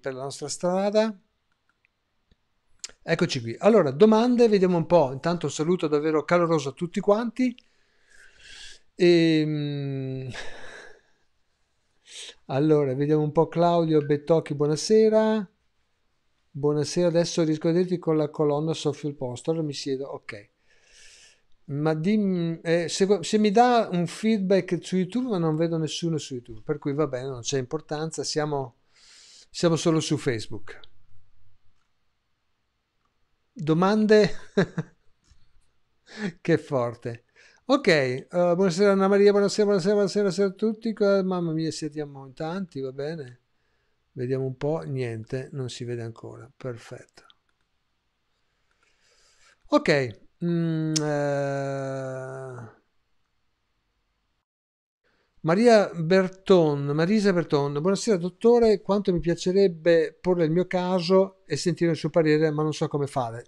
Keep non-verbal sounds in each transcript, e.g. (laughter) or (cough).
per la nostra strada. Eccoci qui. Allora, domande, vediamo un po'. Intanto un saluto davvero caloroso a tutti quanti. E, ehm, allora, vediamo un po' Claudio Bettocchi, buonasera. Buonasera, adesso riesco a dirti con la colonna soffio il posto. Allora mi siedo, ok. Ma dimmi, eh, se, se, mi dà un feedback su YouTube, ma non vedo nessuno su YouTube, per cui va bene, non c'è importanza, siamo siamo solo su Facebook. Domande? (laughs) che forte. Ok, uh, buonasera Anna Maria, buonasera, buonasera, buonasera, a tutti. Mamma mia, siete in tanti, va bene. Vediamo un po', niente, non si vede ancora. Perfetto. Ok. Mm, uh... Maria Berton, Marisa Berton, buonasera dottore, quanto mi piacerebbe porre il mio caso e sentire il suo parere, ma non so come fare.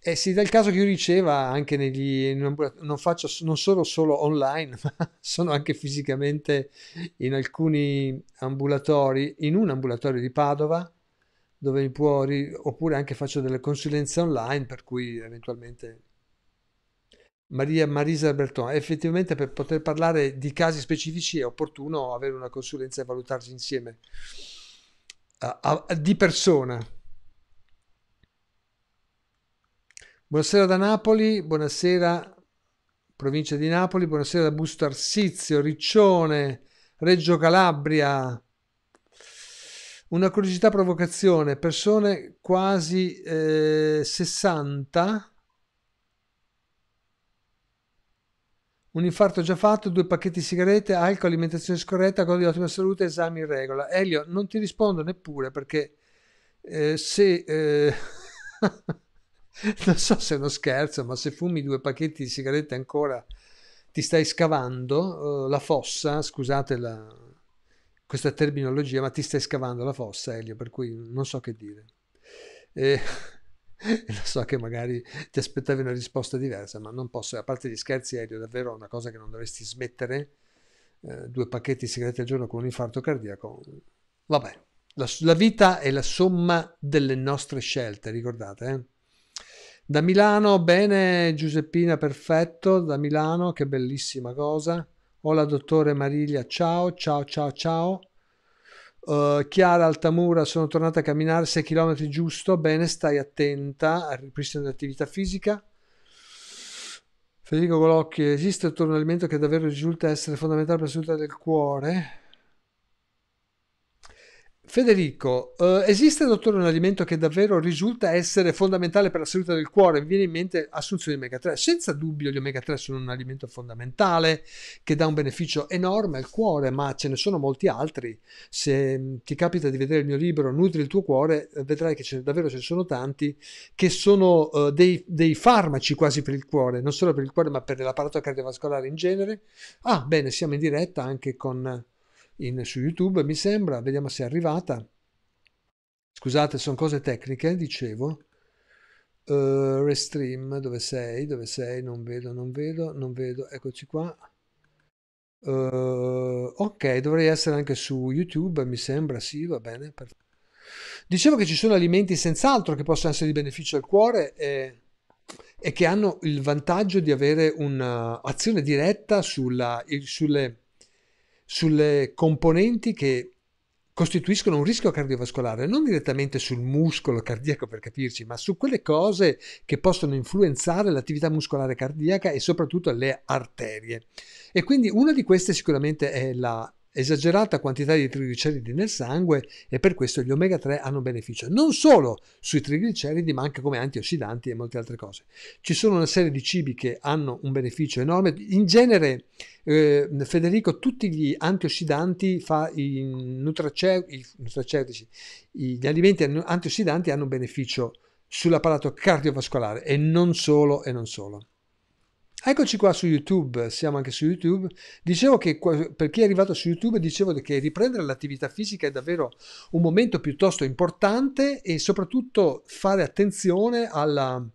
Eh sì, dal caso che io riceva anche negli non faccio non solo solo online, (laughs) ma sono anche fisicamente in alcuni ambulatori, in un ambulatorio di Padova dove mi può oppure anche faccio delle consulenze online per cui eventualmente Maria Marisa Berton. Effettivamente per poter parlare di casi specifici è opportuno avere una consulenza e valutarsi insieme a, a, di persona. Buonasera da Napoli, buonasera provincia di Napoli, buonasera da Busto Arsizio, Riccione, Reggio Calabria. Una curiosità provocazione, persone quasi eh, 60 un infarto già fatto, due pacchetti di sigarette, alcol, alimentazione scorretta, godo di ottima salute, esami in regola. Elio, non ti rispondo neppure perché eh, se... Eh, (laughs) non so se è uno scherzo, ma se fumi due pacchetti di sigarette ancora ti stai scavando uh, la fossa, scusate la, questa terminologia, ma ti stai scavando la fossa, Elio, per cui non so che dire. Eh, e (laughs) lo so che magari ti aspettavi una risposta diversa, ma non posso, a parte gli scherzi aereo, davvero una cosa che non dovresti smettere, eh, due pacchetti di sigarette al giorno con un infarto cardiaco, vabbè, la, la vita è la somma delle nostre scelte, ricordate? Eh? Da Milano, bene Giuseppina, perfetto, da Milano, che bellissima cosa. Hola dottore Mariglia, ciao, ciao, ciao, ciao. Uh, Chiara Altamura, sono tornata a camminare 6 km giusto, bene, stai attenta al ripristino dell'attività fisica. Federico Golocchi, esiste un torno alimento che davvero risulta essere fondamentale per la salute del cuore? Federico, eh, esiste dottore un alimento che davvero risulta essere fondamentale per la salute del cuore? Mi viene in mente assunzione di omega 3. Senza dubbio gli omega 3 sono un alimento fondamentale che dà un beneficio enorme al cuore, ma ce ne sono molti altri. Se mm, ti capita di vedere il mio libro Nutri il tuo cuore, eh, vedrai che ce, davvero ce ne sono tanti che sono eh, dei, dei, farmaci quasi per il cuore, non solo per il cuore ma per l'apparato cardiovascolare in genere. Ah, bene, siamo in diretta anche con in, su YouTube, mi sembra, vediamo se è arrivata. Scusate, sono cose tecniche, dicevo. Uh, restream, dove sei? Dove sei? Non vedo, non vedo, non vedo. Eccoci qua. Uh, ok, dovrei essere anche su YouTube, mi sembra, sì, va bene. Perfetto. Dicevo che ci sono alimenti senz'altro che possono essere di beneficio al cuore e, e che hanno il vantaggio di avere un'azione diretta sulla, il, sulle sulle componenti che costituiscono un rischio cardiovascolare, non direttamente sul muscolo cardiaco per capirci, ma su quelle cose che possono influenzare l'attività muscolare cardiaca e soprattutto le arterie. E quindi una di queste sicuramente è la esagerata quantità di trigliceridi nel sangue e per questo gli omega 3 hanno beneficio non solo sui trigliceridi ma anche come antiossidanti e molte altre cose. Ci sono una serie di cibi che hanno un beneficio enorme, in genere eh, Federico tutti gli antiossidanti fa i, nutraceutici, gli alimenti antiossidanti hanno un beneficio sull'apparato cardiovascolare e non solo e non solo. Eccoci qua su YouTube, siamo anche su YouTube. Dicevo che per chi è arrivato su YouTube, dicevo che riprendere l'attività fisica è davvero un momento piuttosto importante e soprattutto fare attenzione alla,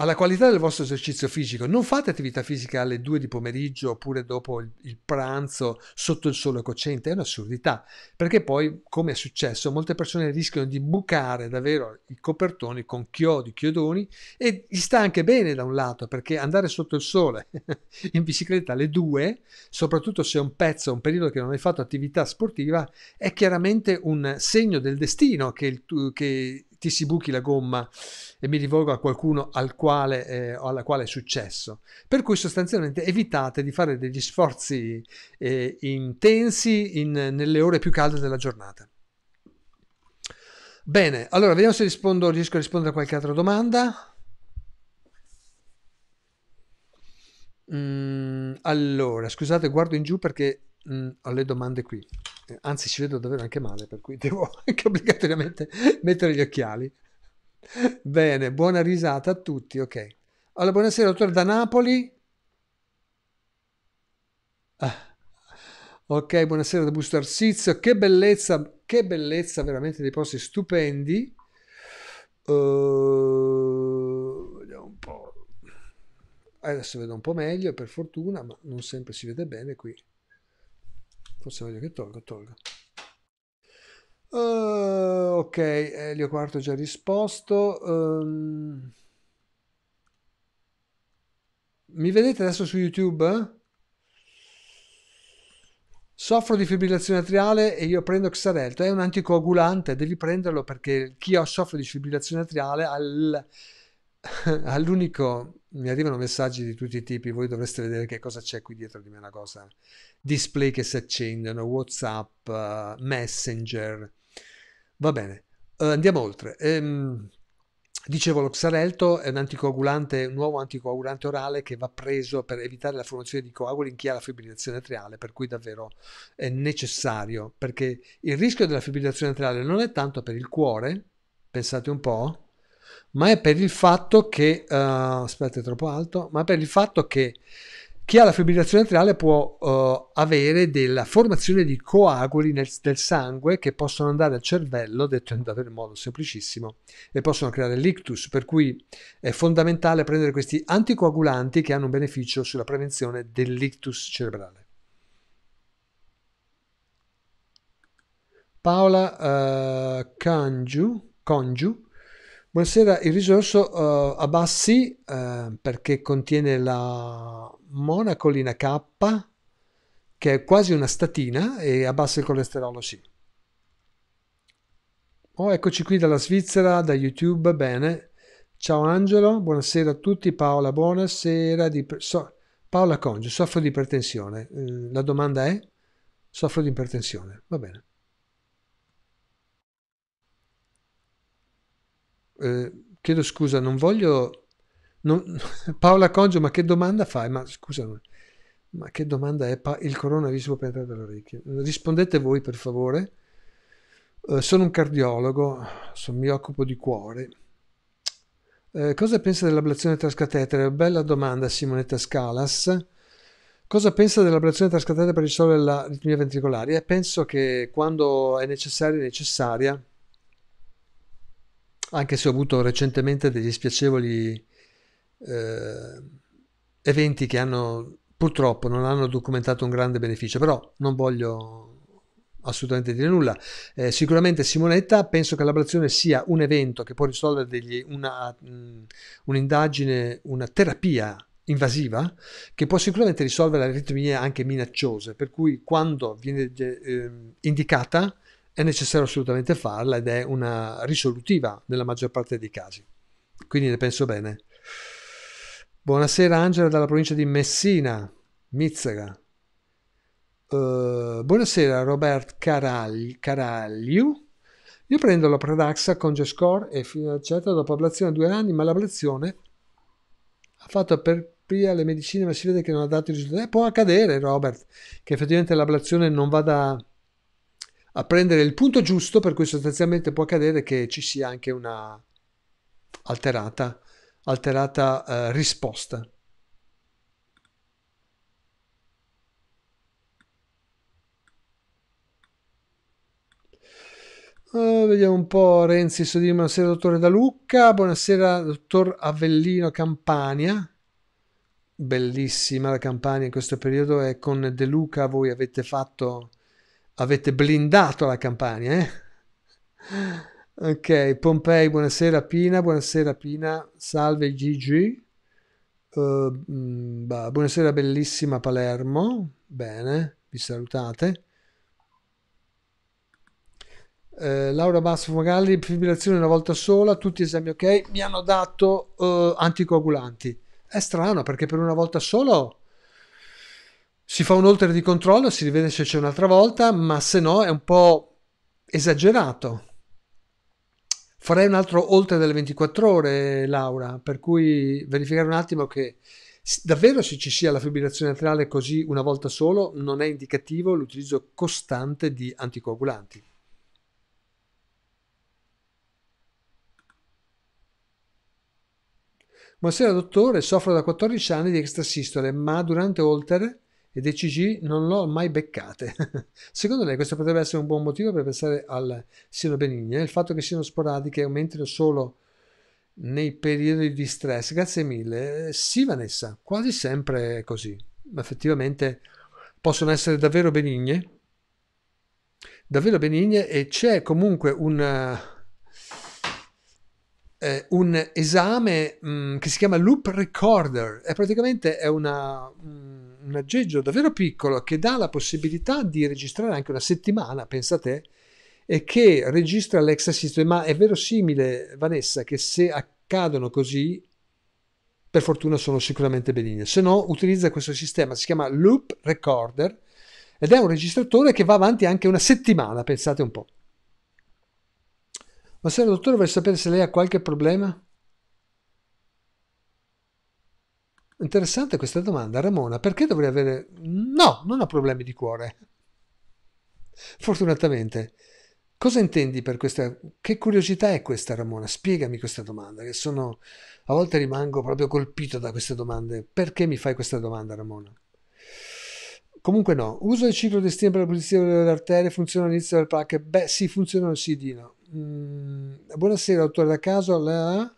alla qualità del vostro esercizio fisico. Non fate attività fisica alle 2 di pomeriggio oppure dopo il, pranzo sotto il sole cocente, è un'assurdità, perché poi, come è successo, molte persone rischiano di bucare davvero i copertoni con chiodi, chiodoni e gli sta anche bene da un lato, perché andare sotto il sole (laughs) in bicicletta alle 2, soprattutto se è un pezzo, un periodo che non hai fatto attività sportiva, è chiaramente un segno del destino che, il, che ti si buchi la gomma e mi rivolgo a qualcuno al quale, eh, alla quale è successo. Per cui sostanzialmente evitate di fare degli sforzi eh, intensi in, nelle ore più calde della giornata. Bene, allora vediamo se rispondo, riesco a rispondere a qualche altra domanda. Mm, allora, scusate, guardo in giù perché mm, ho le domande qui anzi ci vedo davvero anche male, per cui (laughs) devo anche obbligatoriamente mettere gli occhiali. Bene, buona risata a tutti, ok. Allora, buonasera, dottore da Napoli. Ah, ok, buonasera da Busto Arsizio. Che bellezza, che bellezza veramente dei posti stupendi. Uh, vediamo un po'. Adesso vedo un po' meglio, per fortuna, ma non sempre si vede bene qui. Forse voglio che tolgo, tolgo. Uh, eh, ok, Elio Quarto già risposto. Um... Mi vedete adesso su YouTube? Soffro di fibrillazione atriale e io prendo Xarelto. È un anticoagulante, devi prenderlo perché chi soffre di fibrillazione atriale ha il (laughs) all'unico mi arrivano messaggi di tutti i tipi, voi dovreste vedere che cosa c'è qui dietro di me una cosa. Display che si accendono, WhatsApp, uh, Messenger. Va bene, uh, andiamo oltre. Um, dicevo, lo xarelto è un anticoagulante, un nuovo anticoagulante orale che va preso per evitare la formazione di coaguli in chi ha la fibrillazione atriale, per cui davvero è necessario, perché il rischio della fibrillazione atriale non è tanto per il cuore, pensate un po', ma è per il fatto che, uh, aspetta è troppo alto, ma per il fatto che chi ha la fibrillazione atriale può uh, avere della formazione di coaguli nel, del sangue che possono andare al cervello, detto in, in modo semplicissimo, e possono creare l'ictus, per cui è fondamentale prendere questi anticoagulanti che hanno un beneficio sulla prevenzione dell'ictus cerebrale. Paola uh, Congiu, Congiu Buonasera, il risorso uh, abbassi uh, perché contiene la monacolina K che è quasi una statina e abbassa il colesterolo sì. Oh, eccoci qui dalla Svizzera, da YouTube, bene. Ciao Angelo, buonasera a tutti. Paola, buonasera. Di, so, Paola Congio, soffro di ipertensione. Eh, la domanda è? Soffro di ipertensione, va bene. Eh, chiedo scusa, non voglio... Non, (laughs) Paola Congio, ma che domanda fai? Ma scusa, ma che domanda è? Pa- il coronavirus può penetrare dall'orecchio? Rispondete voi, per favore. Eh, sono un cardiologo, so, mi occupo di cuore. Eh, cosa pensa dell'ablazione trascatetere? Bella domanda, Simonetta Scalas. Cosa pensa dell'ablazione trascatetere per risolvere la ritmia ventricolare? Eh, penso che quando è necessaria, è necessaria anche se ho avuto recentemente degli spiacevoli eh, eventi che hanno purtroppo non hanno documentato un grande beneficio, però non voglio assolutamente dire nulla. Eh, sicuramente Simonetta penso che l'ablazione sia un evento che può risolvere degli, una, mh, mm, un'indagine, una terapia invasiva che può sicuramente risolvere le aritmie anche minacciose, per cui quando viene eh, indicata è necessario assolutamente farla ed è una risolutiva nella maggior parte dei casi. Quindi ne penso bene. Buonasera Angela dalla provincia di Messina, Mizzega. Uh, eh, buonasera Robert Caragli, Caraglio. Io prendo la Pradaxa con Gescore e eccetera dopo ablazione due anni, ma l'ablazione ha fatto per pia le medicine, ma si vede che non ha dato i risultati. Eh, può accadere, Robert, che effettivamente l'ablazione non vada a prendere il punto giusto, per cui sostanzialmente può accadere che ci sia anche una alterata, alterata eh, risposta. Uh, vediamo un po' Renzi Sodini, buonasera dottore da Lucca, buonasera dottor Avellino Campania, bellissima la Campania in questo periodo e eh, con De Luca voi avete fatto Avete blindato la campagna. eh? Ok, Pompei, buonasera Pina, buonasera Pina, salve Gigi. Uh, bah, buonasera bellissima Palermo, bene, vi salutate. Uh, Laura Basso Fogalli, fibrillazione una volta sola, tutti esami ok, mi hanno dato uh, anticoagulanti. È strano perché per una volta solo si fa un oltre di controllo, si rivede se c'è un'altra volta, ma se no è un po' esagerato. Farei un altro oltre delle 24 ore, Laura, per cui verificare un attimo che davvero se ci sia la fibrillazione atriale così una volta solo non è indicativo l'utilizzo costante di anticoagulanti. Buonasera dottore, soffro da 14 anni di extrasistole, ma durante oltre e dei CG non l'ho mai beccate. (laughs) Secondo lei questo potrebbe essere un buon motivo per pensare al siano benigne, il fatto che siano sporadiche e aumentino solo nei periodi di stress. Grazie mille. Sì, Vanessa, quasi sempre è così. Effettivamente possono essere davvero benigne, davvero benigne e c'è comunque una, eh, un esame mh, mm, che si chiama Loop Recorder, è praticamente è una, mh, mm, un aggeggio davvero piccolo che dà la possibilità di registrare anche una settimana, pensate, e che registra l'ex assist, ma è verosimile Vanessa che se accadono così per fortuna sono sicuramente benigne. Se no, utilizza questo sistema, si chiama Loop Recorder ed è un registratore che va avanti anche una settimana, pensate un po'. Ma se il dottore, vuole sapere se lei ha qualche problema? Interessante questa domanda. Ramona, perché dovrei avere... No, non ho problemi di cuore. Fortunatamente. Cosa intendi per questa... Che curiosità è questa, Ramona? Spiegami questa domanda, che sono... A volte rimango proprio colpito da queste domande. Perché mi fai questa domanda, Ramona? Comunque no. Uso il ciclo di stima per la pulizia delle arterie, funziona all'inizio del pack? Beh, sì, funziona sì di no. Mm, buonasera, dottore, da caso, la...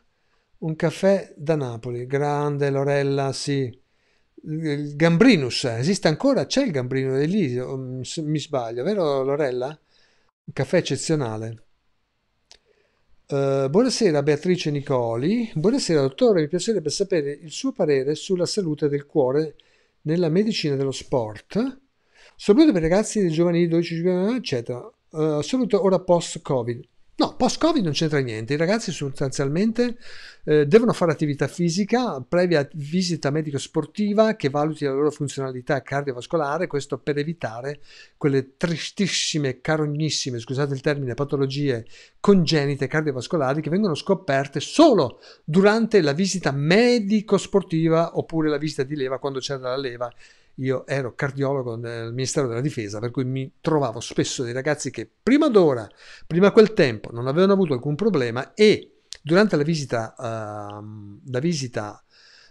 un caffè da Napoli. Grande, Lorella, sì. Il Gambrinus, esiste ancora? C'è il Gambrinus, è lì, mm, mi sbaglio, vero Lorella? Un caffè eccezionale. Uh, buonasera Beatrice Nicoli, buonasera dottore, mi piacerebbe sapere il suo parere sulla salute del cuore nella medicina dello sport, soprattutto per ragazzi giovanili 12 eccetera, uh, eh, soprattutto ora post-Covid. No, post-Covid non c'entra niente, i ragazzi sostanzialmente eh, devono fare attività fisica previa visita medico-sportiva che valuti la loro funzionalità cardiovascolare, questo per evitare quelle tristissime, carognissime, scusate il termine, patologie congenite cardiovascolari che vengono scoperte solo durante la visita medico-sportiva oppure la visita di leva quando c'era la leva io ero cardiologo nel Ministero della Difesa, per cui mi trovavo spesso dei ragazzi che prima d'ora, prima a quel tempo, non avevano avuto alcun problema e durante la visita, uh, la visita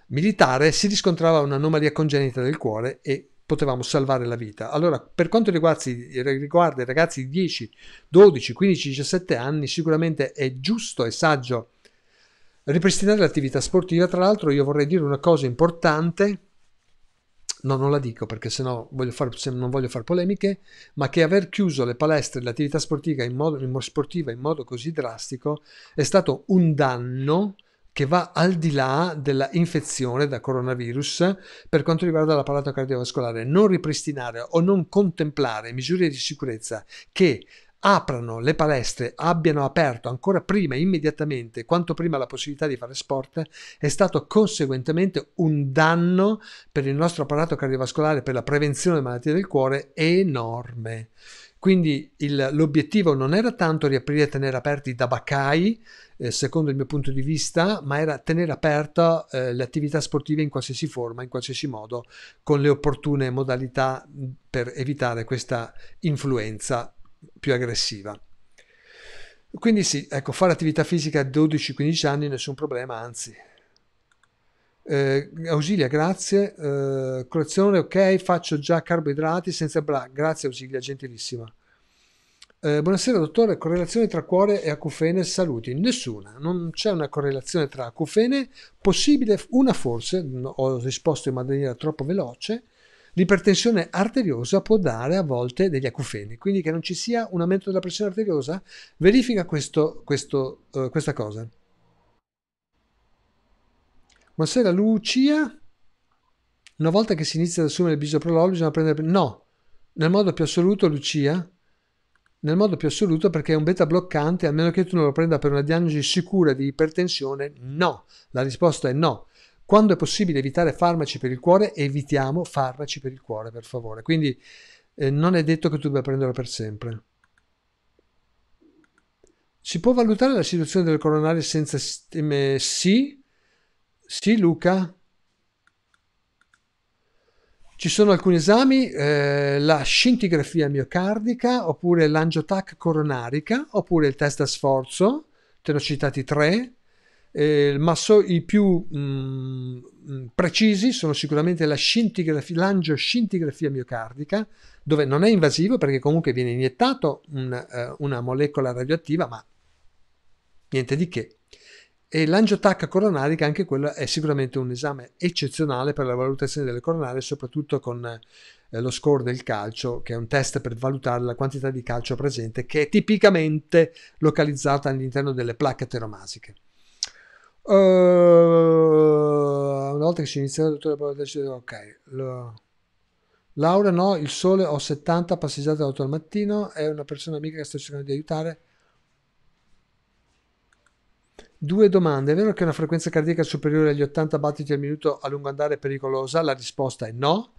militare si riscontrava un'anomalia congenita del cuore e potevamo salvare la vita. Allora, per quanto riguarda, i ragazzi di 10, 12, 15, 17 anni, sicuramente è giusto e saggio ripristinare l'attività sportiva. Tra l'altro, io vorrei dire una cosa importante no, non la dico perché sennò voglio far, se non voglio fare polemiche, ma che aver chiuso le palestre e l'attività sportiva in, modo, in, sportiva in modo così drastico è stato un danno che va al di là della infezione da coronavirus per quanto riguarda l'apparato cardiovascolare. Non ripristinare o non contemplare misure di sicurezza che aprano le palestre, abbiano aperto ancora prima, immediatamente, quanto prima la possibilità di fare sport, è stato conseguentemente un danno per il nostro apparato cardiovascolare, per la prevenzione delle malattie del cuore enorme. Quindi il, l'obiettivo non era tanto riaprire e tenere aperti i tabaccai, eh, secondo il mio punto di vista, ma era tenere aperta eh, le attività sportive in qualsiasi forma, in qualsiasi modo, con le opportune modalità per evitare questa influenza più aggressiva. Quindi sì, ecco, fare attività fisica a 12-15 anni nessun problema, anzi. Eh, Ausilia, grazie. Eh, colazione, ok, faccio già carboidrati senza bra. Grazie Ausilia, gentilissima. Eh, buonasera dottore, correlazione tra cuore e acufene saluti? Nessuna, non c'è una correlazione tra acufene, possibile una forse, ho risposto in maniera troppo veloce, L'ipertensione arteriosa può dare a volte degli acufeni, quindi che non ci sia un aumento della pressione arteriosa, verifica questo, questo, uh, questa cosa. Buonasera Lucia, una volta che si inizia ad assumere il bisoprolol bisogna prendere... No, nel modo più assoluto Lucia, nel modo più assoluto perché è un beta bloccante, a meno che tu non lo prenda per una diagnosi sicura di ipertensione, no, la risposta è no. Quando è possibile evitare farmaci per il cuore, evitiamo farmaci per il cuore, per favore. Quindi eh, non è detto che tu debba prenderlo per sempre. Si può valutare la situazione del coronario senza stime? Eh, sì, sì Luca. Ci sono alcuni esami, eh, la scintigrafia miocardica, oppure l'angiotac coronarica, oppure il test a sforzo, te ne ho citati tre, eh, ma so, i più mh, mm, mm, precisi sono sicuramente la l'angioscintigrafia miocardica, dove non è invasivo perché comunque viene iniettato un, uh, una molecola radioattiva, ma niente di che. E l'angiotacca coronarica, anche quello è sicuramente un esame eccezionale per la valutazione delle coronarie, soprattutto con eh, lo score del calcio, che è un test per valutare la quantità di calcio presente, che è tipicamente localizzata all'interno delle placche ateromasiche. Uh, una volta che si inizia tutto le prove ok. Lo... Laura, no, il sole ho 70, passeggiata alle 8 al mattino, è una persona amica che sto cercando di aiutare. Due domande. È vero che una frequenza cardiaca superiore agli 80 battiti al minuto a lungo andare è pericolosa? La risposta è no.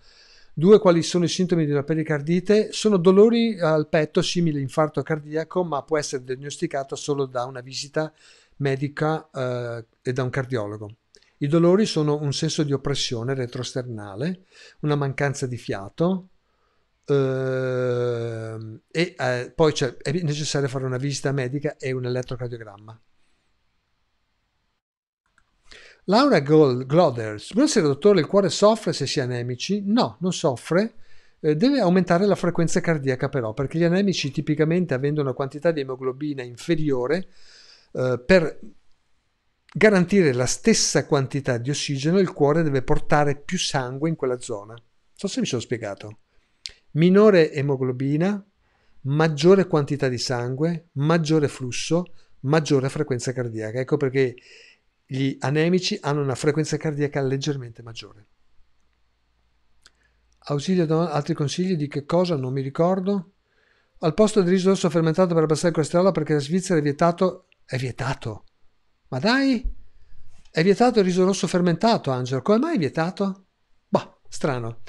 Due, quali sono i sintomi di una pericardite? Sono dolori al petto simili a infarto cardiaco, ma può essere diagnosticato solo da una visita medica eh, e da un cardiologo. I dolori sono un senso di oppressione retrosternale, una mancanza di fiato eh, e eh, poi cioè, è necessario fare una visita medica e un elettrocardiogramma. Laura Gloders, buonasera dottore, il cuore soffre se si è anemici? No, non soffre, eh, deve aumentare la frequenza cardiaca però, perché gli anemici tipicamente avendo una quantità di emoglobina inferiore eh, per garantire la stessa quantità di ossigeno, il cuore deve portare più sangue in quella zona. Non so se mi sono spiegato. Minore emoglobina, maggiore quantità di sangue, maggiore flusso, maggiore frequenza cardiaca. Ecco perché gli anemici hanno una frequenza cardiaca leggermente maggiore. Ausilio altri consigli di che cosa non mi ricordo. Al posto del riso fermentato per abbassare il colesterolo perché la Svizzera è vietato è vietato. Ma dai, è vietato il riso rosso fermentato, Angelo. Come mai è vietato? Bah, strano.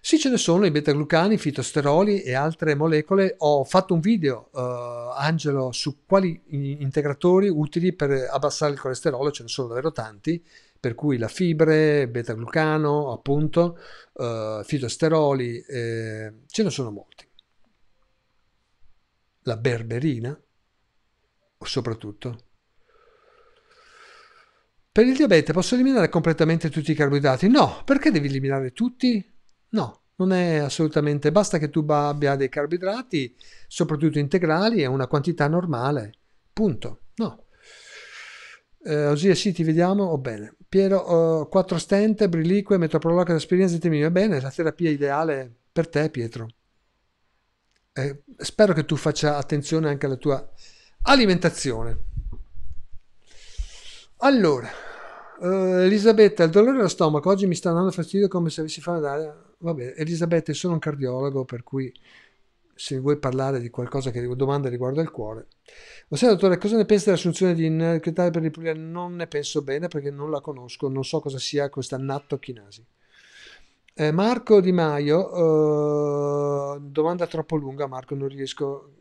Sì, ce ne sono i beta-glucani, i fitosteroli e altre molecole. Ho fatto un video, eh, Angelo, su quali integratori utili per abbassare il colesterolo, ce ne sono davvero tanti, per cui la fibre, beta-glucano, appunto, eh, fitosteroli, eh, ce ne sono molti. La berberina, soprattutto. Per il diabete posso eliminare completamente tutti i carboidrati? No, perché devi eliminare tutti? No, non è assolutamente, basta che tu abbia dei carboidrati, soprattutto integrali, è una quantità normale, punto. No. Eh, Osia, sì, ti vediamo, oh, bene. Piero, oh, eh, 4 stent, brilique, metoproloca d'esperienza di va bene, la terapia ideale per te, Pietro. Eh, spero che tu faccia attenzione anche alla tua Alimentazione. Allora, eh, Elisabetta, il dolore allo stomaco oggi mi sta dando fastidio come se avessi fame d'aria. Vabbè, Elisabetta, sono un cardiologo, per cui se vuoi parlare di qualcosa che domanda riguardo al cuore. Lo sai, dottore, cosa ne pensa dell'assunzione di Nercretale per l'Ipulia? Non ne penso bene perché non la conosco, non so cosa sia questa nattochinasi. Eh, Marco Di Maio, eh, domanda troppo lunga, Marco, non riesco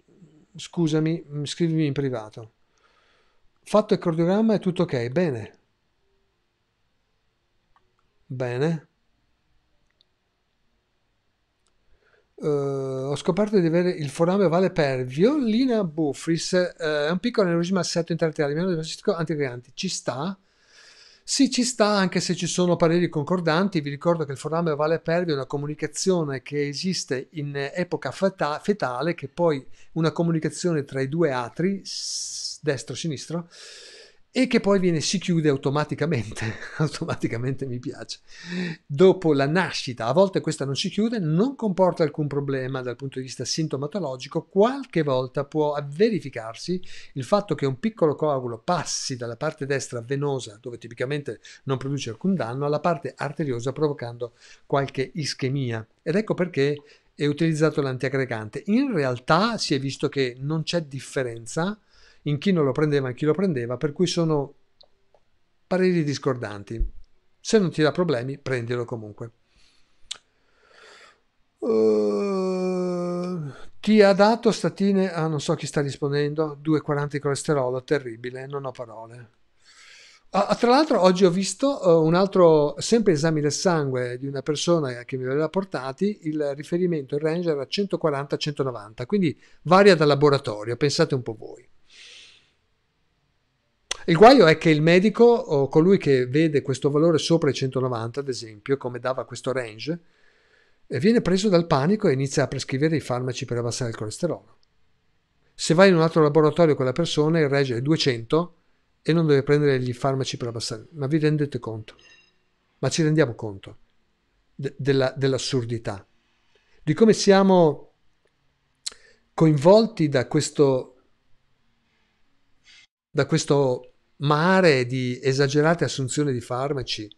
scusami, mm, scrivimi in privato. Fatto il cardiogramma è tutto ok, bene. Bene. Uh, ho scoperto di avere il forame ovale per violina bufris, eh, è uh, un piccolo aneurisma assetto intraarteriale, meno anticriante, ci sta, sì, ci sta, anche se ci sono pareri concordanti. Vi ricordo che il forame ovale pervi è una comunicazione che esiste in epoca feta- fetale, che poi una comunicazione tra i due atri, s- destro-sinistro, e e che poi viene, si chiude automaticamente, (laughs) automaticamente mi piace, dopo la nascita, a volte questa non si chiude, non comporta alcun problema dal punto di vista sintomatologico, qualche volta può verificarsi il fatto che un piccolo coagulo passi dalla parte destra venosa, dove tipicamente non produce alcun danno, alla parte arteriosa provocando qualche ischemia. Ed ecco perché è utilizzato l'antiaggregante. In realtà si è visto che non c'è differenza in chi non lo prendeva e in chi lo prendeva, per cui sono pareri discordanti. Se non ti dà problemi, prendilo comunque. Uh, ti ha dato statine, ah, non so chi sta rispondendo, 2,40 di colesterolo, terribile, non ho parole. Ah, tra l'altro oggi ho visto uh, un altro, sempre esame del sangue di una persona che mi aveva portati, il riferimento, il range era 140-190, quindi varia dal laboratorio, pensate un po' voi. Il guaio è che il medico o colui che vede questo valore sopra i 190, ad esempio, come dava questo range, eh, viene preso dal panico e inizia a prescrivere i farmaci per abbassare il colesterolo. Se vai in un altro laboratorio con la persona, il range è 200 e non deve prendere gli farmaci per abbassare. Ma vi rendete conto? Ma ci rendiamo conto de- della, dell'assurdità? Di come siamo coinvolti da questo, da questo ma aree di esagerate assunzioni di farmaci.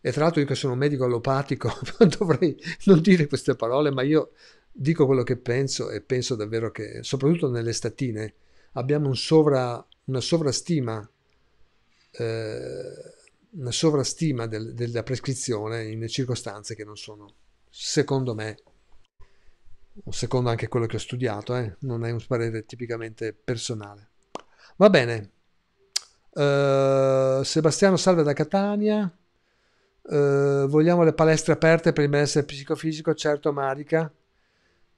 E tra l'altro io che sono un medico allopatico (laughs) dovrei non dire queste parole, ma io dico quello che penso e penso davvero che, soprattutto nelle statine, abbiamo un sovra, una sovrastima, eh, una sovrastima del, della prescrizione in circostanze che non sono, secondo me, o secondo anche quello che ho studiato, eh, non è un parere tipicamente personale. Va bene, eh, Sebastiano Salve da Catania. Uh, vogliamo le palestre aperte per il benessere psicofisico, certo Marica.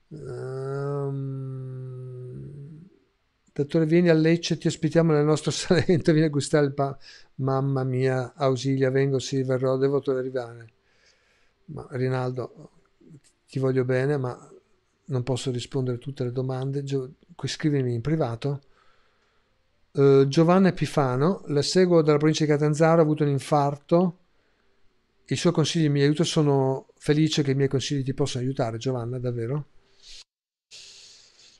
Um, dottore, vieni a Lecce, ti ospitiamo nel nostro (laughs) Salento, vieni a gustare il pan. Mamma mia, ausilia, vengo, sì, verrò, devo arrivare. Ma Rinaldo, ti voglio bene, ma non posso rispondere a tutte le domande. Scrivimi in privato Uh, Giovanna Epifano, la seguo dalla provincia di Catanzaro, ha avuto un infarto. I suoi consigli mi aiutano, sono felice che i miei consigli ti possano aiutare, Giovanna, davvero.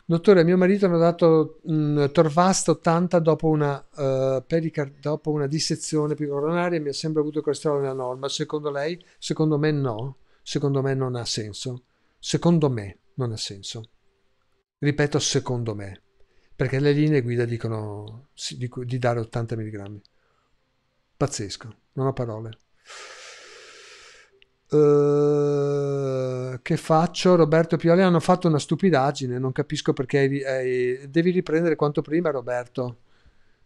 Dottore, mio marito mi ha dato un torvasto 80 dopo una, uh, eh, pericard- dopo una dissezione coronaria e mi ha sempre avuto il colesterolo nella norma. Secondo lei? Secondo me no. Secondo me non ha senso. Secondo me non ha senso. Ripeto, secondo me perché le linee guida dicono di, dare 80 mg. Pazzesco, non ho parole. Uh, che faccio? Roberto Pioli hanno fatto una stupidaggine, non capisco perché hai, hai, devi riprendere quanto prima Roberto.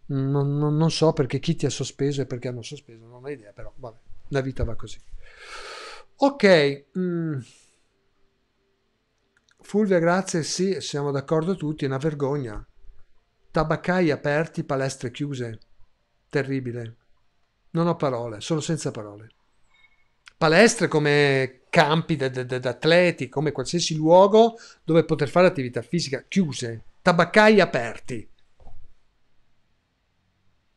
Non, non, non, so perché chi ti ha sospeso e perché hanno sospeso, non ho idea, però vabbè, la vita va così. Ok, mm. Fulvia, grazie, sì, siamo d'accordo tutti, è una vergogna tabaccai aperti, palestre chiuse. Terribile. Non ho parole, sono senza parole. Palestre come campi d'atleti, come qualsiasi luogo dove poter fare attività fisica, chiuse, tabaccai aperti.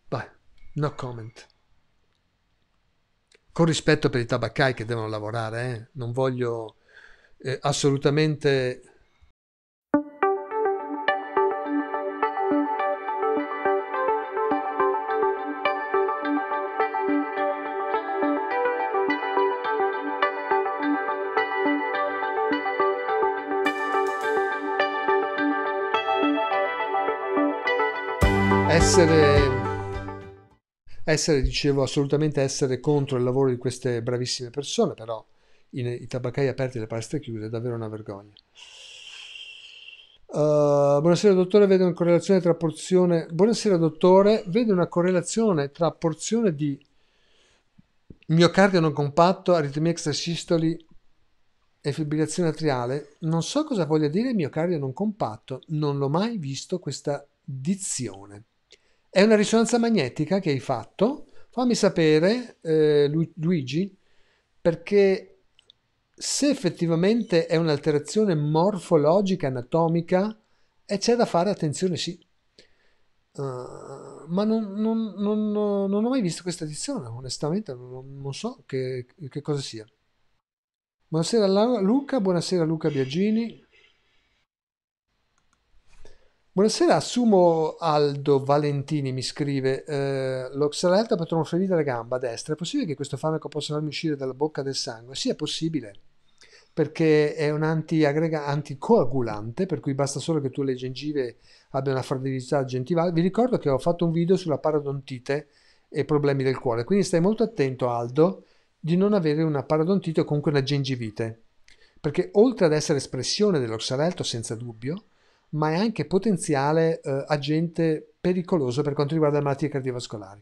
Beh, no comment. Con rispetto per i tabaccai che devono lavorare, eh? non voglio eh, assolutamente essere essere, dicevo, assolutamente essere contro il lavoro di queste bravissime persone, però i tabaccai aperti e le palestre chiuse è davvero una vergogna. Uh, buonasera dottore, vedo una correlazione tra porzione... Buonasera dottore, vedo una correlazione tra porzione di miocardio non compatto, aritmia extrasistoli e fibrillazione atriale. Non so cosa voglia dire miocardio non compatto, non l'ho mai visto questa dizione. È una risonanza magnetica che hai fatto? Fammi sapere, eh, Luigi, perché se effettivamente è un'alterazione morfologica, anatomica, e c'è da fare attenzione, sì. Uh, ma non, non, non, non, ho mai visto questa edizione, onestamente, non, so che, che cosa sia. Buonasera Luca, buonasera Luca Biagini. Buonasera, assumo Aldo Valentini mi scrive, eh, l'Oxalelta per tromofemia la gamba destra, è possibile che questo farmaco possa farmi uscire dalla bocca del sangue? Sì, è possibile, perché è un antiaggrega- anticoagulante, per cui basta solo che tu le gengive abbiano una fragilità gentivale. Vi ricordo che ho fatto un video sulla parodontite e problemi del cuore, quindi stai molto attento Aldo di non avere una parodontite o comunque una gengivite, perché oltre ad essere espressione dell'oxalelto senza dubbio, ma è anche potenziale eh, agente pericoloso per quanto riguarda le malattie cardiovascolari.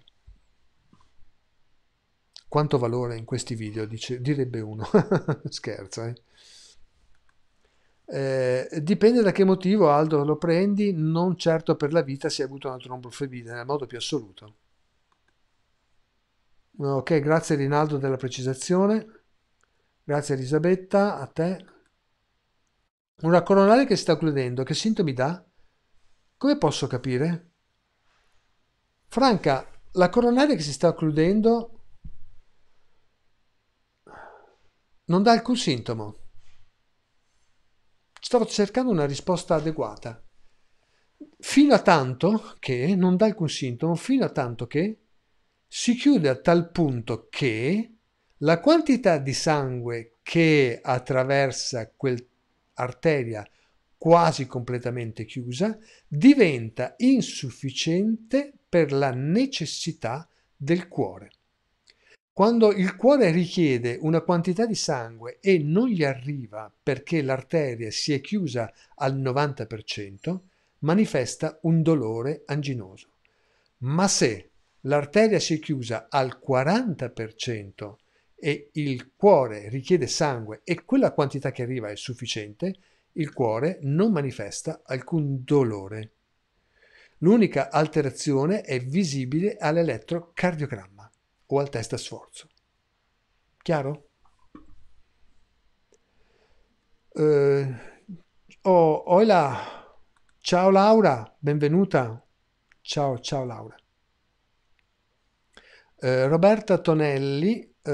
Quanto valore in questi video, dice, direbbe uno. (laughs) Scherzo, eh? Eh, dipende da che motivo Aldo lo prendi, non certo per la vita si è avuto una trombofebite nel modo più assoluto. Ok, grazie Rinaldo della precisazione. Grazie Elisabetta, a te. Una coronale che si sta occludendo, che sintomi dà? Come posso capire? Franca, la coronale che si sta occludendo non dà alcun sintomo. Stavo cercando una risposta adeguata. Fino a tanto che non dà alcun sintomo, fino a tanto che si chiude a tal punto che la quantità di sangue che attraversa quel arteria quasi completamente chiusa diventa insufficiente per la necessità del cuore. Quando il cuore richiede una quantità di sangue e non gli arriva perché l'arteria si è chiusa al 90%, manifesta un dolore anginoso. Ma se l'arteria si è chiusa al 40% e il cuore richiede sangue e quella quantità che arriva è sufficiente, il cuore non manifesta alcun dolore. L'unica alterazione è visibile all'elettrocardiogramma o al test a sforzo. Chiaro? Eh, oh, hola. Ciao Laura, benvenuta. Ciao, ciao Laura. Eh, Roberta Tonelli Uh,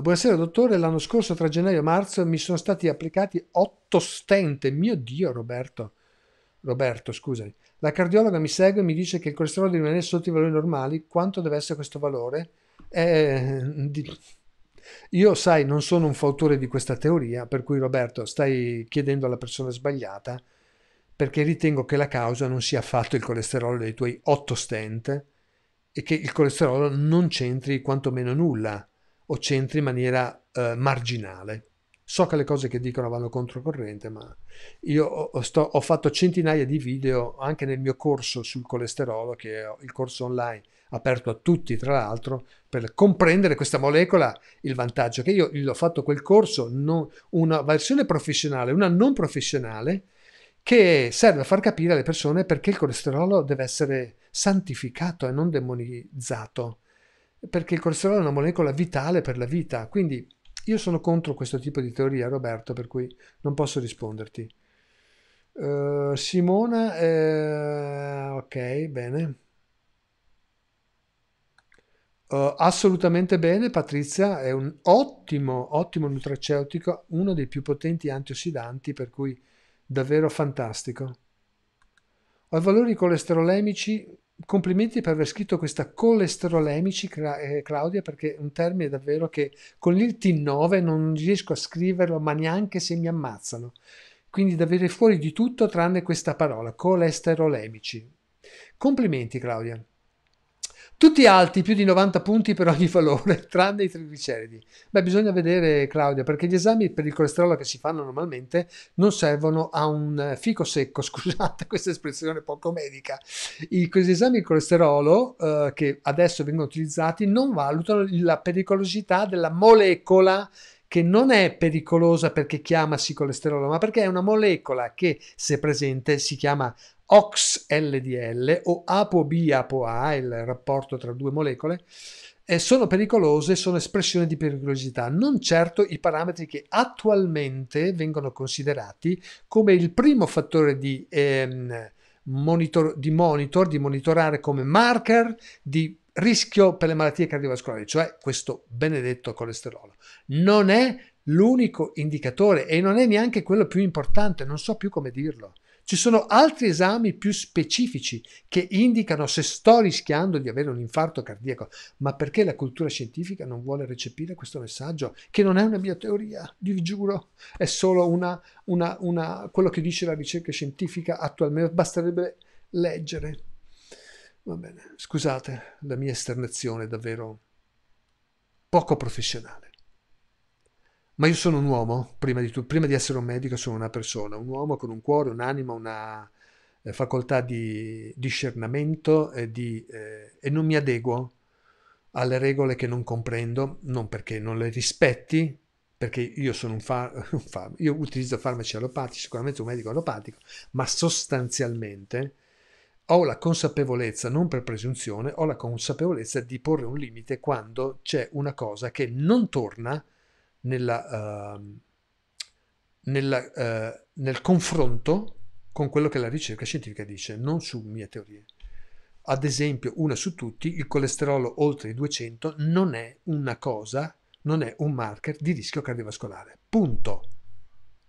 buonasera dottore, l'anno scorso tra gennaio e marzo mi sono stati applicati 8 stent, mio Dio Roberto, Roberto scusami. La cardiologa mi segue e mi dice che il colesterolo deve rimanere sotto i valori normali, quanto deve essere questo valore? Eh, di... Io sai, non sono un fautore di questa teoria, per cui Roberto stai chiedendo alla persona sbagliata, perché ritengo che la causa non sia affatto il colesterolo dei tuoi 8 stent, e che il colesterolo non c'entri quantomeno nulla o c'entri in maniera eh, marginale. So che le cose che dicono vanno controcorrente, ma io ho, sto, ho, fatto centinaia di video anche nel mio corso sul colesterolo, che è il corso online aperto a tutti, tra l'altro, per comprendere questa molecola, il vantaggio che io, gli ho fatto quel corso, non, una versione professionale, una non professionale, che serve a far capire alle persone perché il colesterolo deve essere santificato e non demonizzato, perché il colesterolo è una molecola vitale per la vita. Quindi io sono contro questo tipo di teoria, Roberto, per cui non posso risponderti. Uh, Simona, eh, ok, bene. Uh, assolutamente bene, Patrizia, è un ottimo, ottimo nutraceutico, uno dei più potenti antiossidanti, per cui davvero fantastico. Ho i valori colesterolemici, complimenti per aver scritto questa colesterolemici, eh, Claudia, perché è un termine davvero che con il T9 non riesco a scriverlo, ma neanche se mi ammazzano. Quindi davvero fuori di tutto tranne questa parola, colesterolemici. Complimenti Claudia. Tutti alti, più di 90 punti per ogni valore, (laughs) tranne i trigliceridi. Beh, bisogna vedere Claudia, perché gli esami per il colesterolo che si fanno normalmente non servono a un eh, fico secco, (laughs) scusate questa espressione poco medica. I, questi esami di colesterolo eh, che adesso vengono utilizzati non valutano la pericolosità della molecola che non è pericolosa perché chiamasi colesterolo, ma perché è una molecola che, se presente, si chiama OXLDL o ApoB-ApoA, il rapporto tra due molecole, eh, sono pericolose, sono espressione di pericolosità, non certo i parametri che attualmente vengono considerati come il primo fattore di, ehm, monitor, di monitor, di monitorare come marker di rischio per le malattie cardiovascolari, cioè questo benedetto colesterolo. Non è l'unico indicatore e non è neanche quello più importante, non so più come dirlo. Ci sono altri esami più specifici che indicano se sto rischiando di avere un infarto cardiaco, ma perché la cultura scientifica non vuole recepire questo messaggio, che non è una mia teoria, vi giuro, è solo una, una, una quello che dice la ricerca scientifica attualmente, basterebbe leggere. Va bene, scusate la mia esternazione davvero poco professionale. Ma io sono un uomo, prima di, tu, prima di essere un medico sono una persona, un uomo con un cuore, un'anima, una eh, facoltà di discernimento e, di, eh, e non mi adeguo alle regole che non comprendo, non perché non le rispetti, perché io sono un, far, (laughs) un far, io utilizzo farmaci allopatici, sicuramente un medico allopatico, ma sostanzialmente ho la consapevolezza, non per presunzione, ho la consapevolezza di porre un limite quando c'è una cosa che non torna nella, uh, nella, uh, nel confronto con quello che la ricerca scientifica dice, non su mie teorie. Ad esempio, una su tutti, il colesterolo oltre i 200 non è una cosa, non è un marker di rischio cardiovascolare. Punto.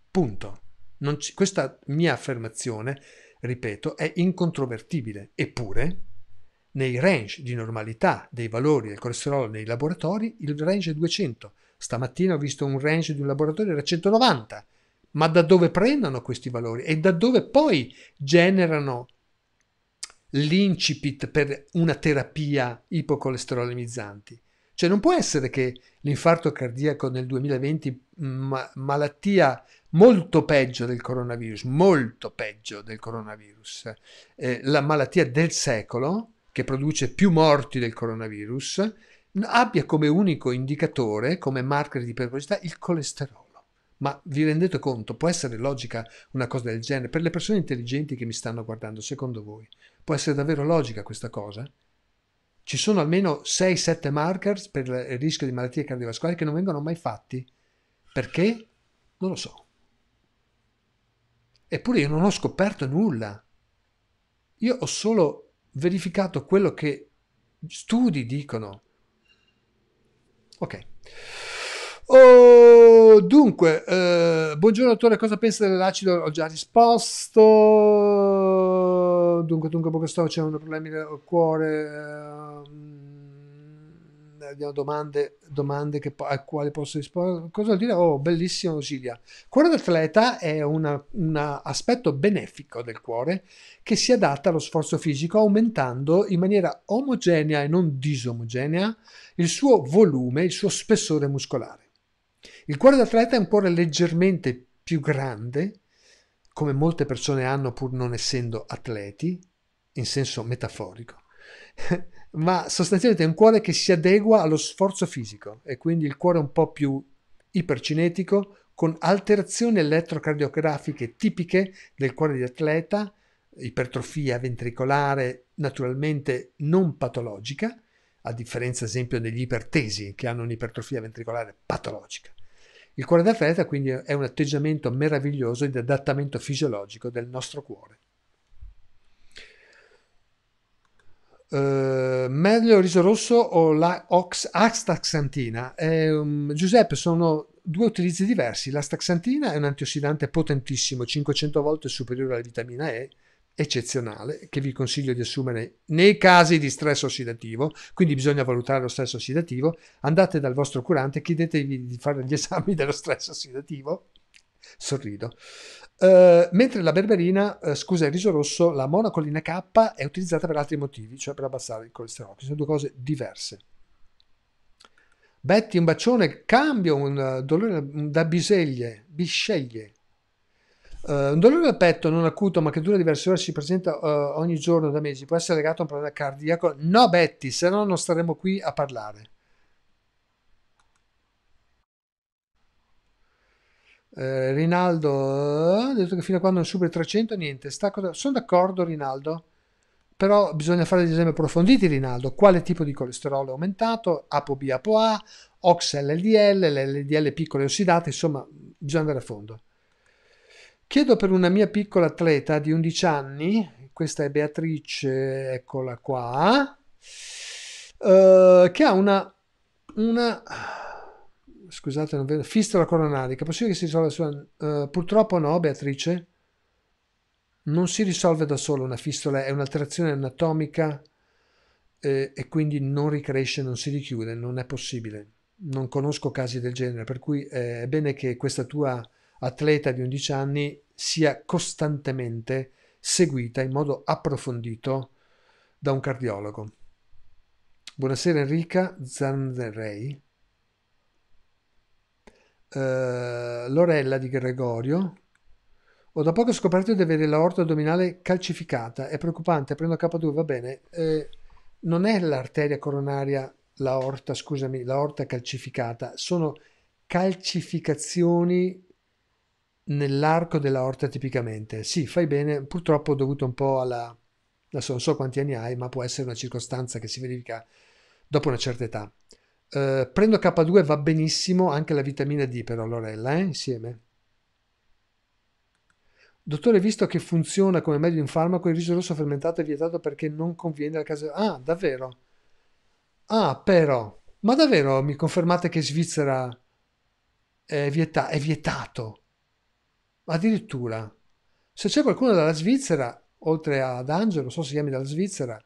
Punto. C- questa mia affermazione ripeto, è incontrovertibile, eppure nei range di normalità dei valori del colesterolo nei laboratori il range è 200. Stamattina ho visto un range di un laboratorio era 190. Ma da dove prendono questi valori e da dove poi generano l'incipit per una terapia ipocolesterolemizzanti? Cioè non può essere che l'infarto cardiaco nel 2020, ma- malattia molto peggio del coronavirus, molto peggio del coronavirus, eh, la malattia del secolo, che produce più morti del coronavirus, abbia come unico indicatore, come marker di pericolosità, il colesterolo. Ma vi rendete conto, può essere logica una cosa del genere? Per le persone intelligenti che mi stanno guardando, secondo voi, può essere davvero logica questa cosa? Ci sono almeno 6-7 markers per il rischio di malattie cardiovascolari che non vengono mai fatti. Perché? Non lo so. Eppure io non ho scoperto nulla. Io ho solo verificato quello che studi dicono. Ok. Oh, dunque, eh, buongiorno dottore, cosa pensa dell'acido? Ho già risposto. Dunque, dunque, poco sto, c'è un problema al cuore. Eh, abbiamo domande, domande che, a quali posso rispondere. Cosa vuol dire? Oh, bellissimo Giulia. Cuore d'atleta è un aspetto benefico del cuore che si adatta allo sforzo fisico aumentando in maniera omogenea e non disomogenea il suo volume, il suo spessore muscolare. Il cuore d'atleta è un cuore leggermente più grande, come molte persone hanno pur non essendo atleti, in senso metaforico (laughs) ma sostanzialmente è un cuore che si adegua allo sforzo fisico e quindi il cuore un po' più ipercinetico con alterazioni elettrocardiografiche tipiche del cuore di atleta, ipertrofia ventricolare naturalmente non patologica, a differenza ad esempio degli ipertesi che hanno un'ipertrofia ventricolare patologica. Il cuore d'atleta quindi è un atteggiamento meraviglioso di adattamento fisiologico del nostro cuore. Eh, meglio il Riso Rosso o la Ox, Astaxantina? Ah, eh, um, Giuseppe, sono due utilizzi diversi. L'astaxantina è un antiossidante potentissimo, 500 volte superiore alla vitamina E, eccezionale, che vi consiglio di assumere nei casi di stress ossidativo, quindi bisogna valutare lo stress ossidativo. Andate dal vostro curante, chiedetevi di fare gli esami (laughs) dello stress ossidativo. Sorrido. Eh, mentre la berberina, uh, scusa il riso rosso, la monacolina K è utilizzata per altri motivi, cioè per abbassare il colesterolo, sono due cose diverse. Betty, un bacione, cambio un eh, dolore da biseglie, bisceglie. un dolore al petto non acuto ma che dura diverse ore si presenta ogni giorno da mesi, può essere legato a un problema cardiaco? No Betty, se no non staremo qui a parlare. Eh, Rinaldo eh, ha detto che fino a quando non superi 300 niente. Stacco, sono d'accordo Rinaldo, però bisogna fare degli esami approfonditi Rinaldo. Quale tipo di colesterolo è aumentato? ApoB, ApoA, OX, LDL, LDL piccole e ossidate, insomma bisogna andare a fondo. Chiedo per una mia piccola atleta di 11 anni, questa è Beatrice, eccola qua, eh, che ha una, una scusate, non vedo, fistola coronarica, possibile che si risolva da uh, eh, purtroppo no, Beatrice, non si risolve da solo una fistola, è un'alterazione anatomica eh, e quindi non ricresce, non si richiude, non è possibile. Non conosco casi del genere, per cui eh, è bene che questa tua atleta di 11 anni sia costantemente seguita in modo approfondito da un cardiologo. Buonasera Enrica Zanderei eh, l'orella di Gregorio. Ho da poco scoperto di avere l'aorta addominale calcificata, è preoccupante, prendo K2, va bene. Eh, non è l'arteria coronaria, l'aorta, scusami, l'aorta calcificata, sono calcificazioni nell'arco dell'aorta tipicamente. Sì, fai bene, purtroppo ho dovuto un po' alla... adesso non so quanti anni hai, ma può essere una circostanza che si verifica dopo una certa età. Eh, prendo K2 va benissimo anche la vitamina D però Lorella, eh? insieme. Dottore, visto che funziona come meglio in farmaco, il riso rosso fermentato è vietato perché non conviene alla casa... Ah, davvero? Ah, però... Ma davvero mi confermate che in Svizzera è, vieta- è vietato? Addirittura. Se c'è qualcuno dalla Svizzera, oltre ad Angelo, non so se chiami dalla Svizzera,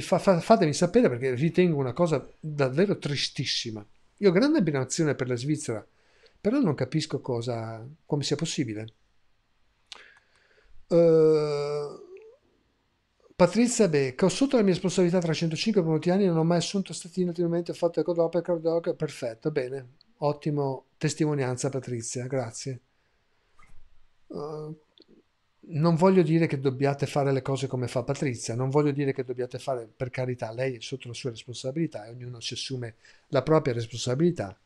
fa, fa, fatemi sapere perché ritengo una cosa davvero tristissima. Io ho grande abbinazione per la Svizzera, però non capisco cosa, come sia possibile. Uh, Patrizia Becca, ho sotto la mia responsabilità tra 305 minuti anni, non ho mai assunto statino, ultimamente ho fatto ecodop, ecodop, perfetto, bene, ottimo testimonianza Patrizia, grazie. Uh, non voglio dire che dobbiate fare le cose come fa Patrizia, non voglio dire che dobbiate fare, per carità, lei è sotto la sua responsabilità e ognuno si assume la propria responsabilità,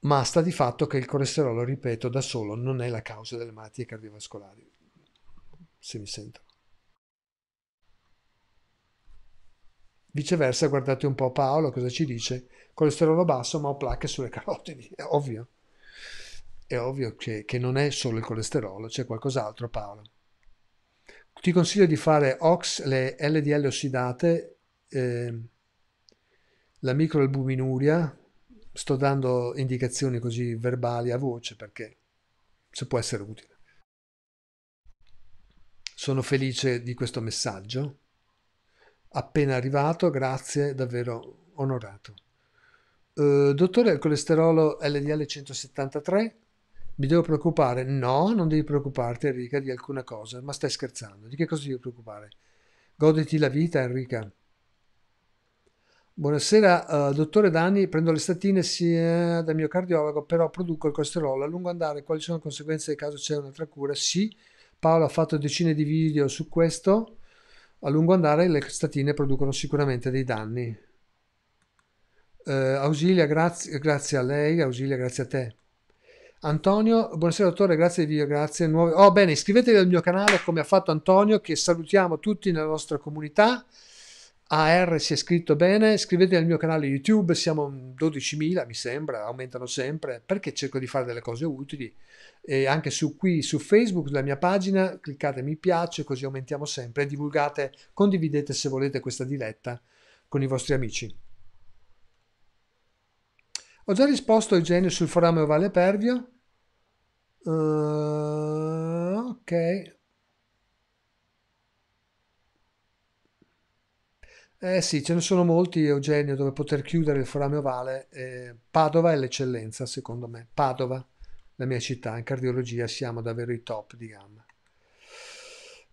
ma sta di fatto che il colesterolo, ripeto, da solo non è la causa delle malattie cardiovascolari, se mi sento. Viceversa, guardate un po' Paolo cosa ci dice, colesterolo basso ma ho placche sulle carotidi, è (laughs) ovvio è ovvio che, che non è solo il colesterolo, c'è qualcos'altro Paolo. Ti consiglio di fare OX, le LDL ossidate, eh, la microalbuminuria, sto dando indicazioni così verbali a voce perché se può essere utile. Sono felice di questo messaggio. Appena arrivato, grazie, davvero onorato. Uh, dottore, il colesterolo LDL 173 mi devo preoccupare? No, non devi preoccuparti Enrica di alcuna cosa, ma stai scherzando. Di che cosa devi preoccupare? Goditi la vita Enrica. Buonasera, uh, dottore Dani, prendo le statine sia eh, da mio cardiologo, però produco il colesterolo. A lungo andare, quali sono le conseguenze nel caso c'è un'altra cura? Sì, Paolo ha fatto decine di video su questo. A lungo andare le statine producono sicuramente dei danni. Uh, eh, Ausilia, grazie, grazie a lei, Ausilia, grazie a te. Antonio, buonasera dottore, grazie di grazie. Nuove... Oh bene, iscrivetevi al mio canale come ha fatto Antonio, che salutiamo tutti nella nostra comunità. AR si è scritto bene, iscrivetevi al mio canale YouTube, siamo 12.000 mi sembra, aumentano sempre, perché cerco di fare delle cose utili. E anche su qui, su Facebook, sulla mia pagina, cliccate mi piace, così aumentiamo sempre. Divulgate, condividete se volete questa diletta con i vostri amici. Ho già risposto a Eugenio sul forame ovale pervio. Uh, ok. Eh sì, ce ne sono molti, Eugenio, dove poter chiudere il forame ovale. Eh, Padova è l'eccellenza, secondo me. Padova, la mia città, in cardiologia siamo davvero i top di gamma.